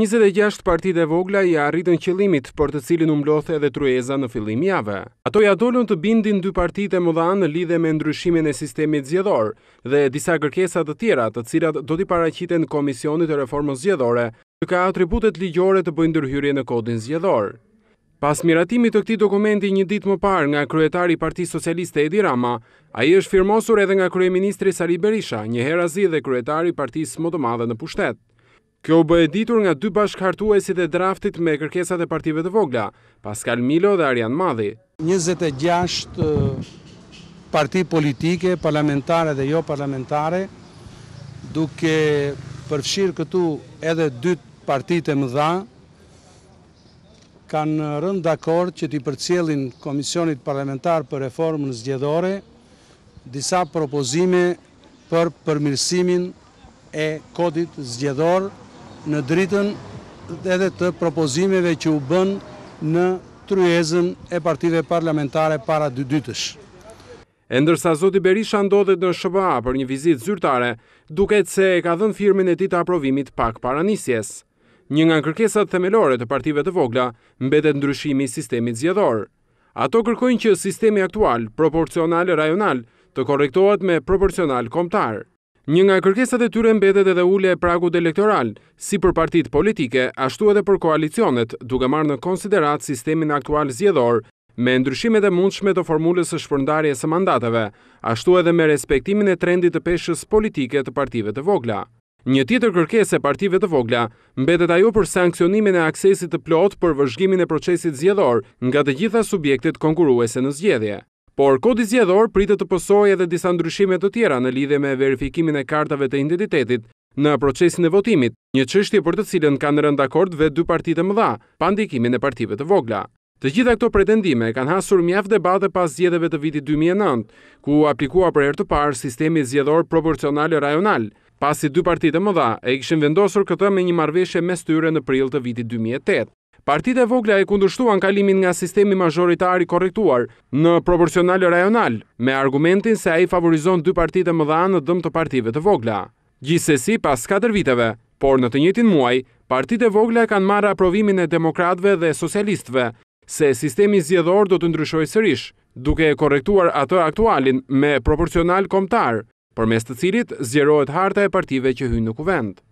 26 partit e vogla i arritën qëlimit, për të cilin umlothë edhe trueza në fillim jave. Ato ja dollon të bindin dy partit e mëdha në lidhe me ndryshimin e sistemi të zjedhore dhe disa kërkesat të tjera të cilat do t'i paraqiten Komisionit e Reformës Zjedhore të ka atributet ligjore të bëjnë dërhyrje në kodin zjedhore. Pas miratimit të këti dokumenti një dit më par nga kryetari Parti Socialiste Edi Rama, a i është firmosur edhe nga kryeministri Sari Berisha, një herazi dhe kryetari Parti Smo në pushtetë. Kjo u e ditur nga dy bashkëhartuesit e draftit me kërkesat e partive të vogla, Pascal Milo dhe Arjan Madhi. 26 parti politike, parlamentare dhe jo parlamentare, duke përfshirë këtu edhe dy partit e mëdha, kanë rënd dakord që t'i përcjelin Komisionit Parlamentar për Reformën Zgjedore disa propozime për përmirësimin e kodit zgjedorë në dritën edhe të propozimeve që u bën në tryezën e partive parlamentare para dy dytësh. Endërsa Zoti Berisha ndodhet në Shëba për një vizit zyrtare, duket se e ka dhënë firmin e ti të aprovimit pak para nisjes. Një nga në kërkesat themelore të partive të vogla mbetet ndryshimi i sistemi të Ato kërkojnë që sistemi aktual, proporcional e rajonal, të korektohet me proporcional komtarë. Një nga kërkesat e tyre mbedet edhe ullje e pragut elektoral, si për partit politike, ashtu edhe për koalicionet, duke marrë në konsiderat sistemin aktual zjedhor, me ndryshimet e mundshme të formullës së shpërndarje së mandateve, ashtu edhe me respektimin e trendit të peshës politike të partive të vogla. Një tjetër kërkes e partive të vogla mbedet ajo për sankcionimin e aksesit të plot për vëzhgimin e procesit zjedhor nga të gjitha subjektit konkuruese në zjedhje. Por, kodi zjedhor pritë të pësoj edhe disa ndryshimet të tjera në lidhe me verifikimin e kartave të identitetit në procesin e votimit, një qështje për të cilën kanë rëndakord dhe dy partit e mëdha, pa ndikimin e partive të vogla. Të gjitha këto pretendime kanë hasur mjaf debate pas zjedheve të vitit 2009, ku aplikua për herë të parë sistemi zjedhor proporcional e rajonal, pasi dy partit e mëdha e ikshën vendosur këta me një marveshe mes tyre në prill të vitit 2008. Partit e vogla e kundushtuan kalimin nga sistemi majoritari korektuar në proporcional rajonal, me argumentin se a i favorizon dy partit e më dha në dëm të partive të vogla. Gjisesi pas 4 viteve, por në të njëtin muaj, partit e vogla kanë marra aprovimin e demokratve dhe socialistve, se sistemi zjedhor do të ndryshoj sërish, duke e korektuar atë aktualin me proporcional komtar, për mes të cilit zjerohet harta e partive që hynë në kuvend.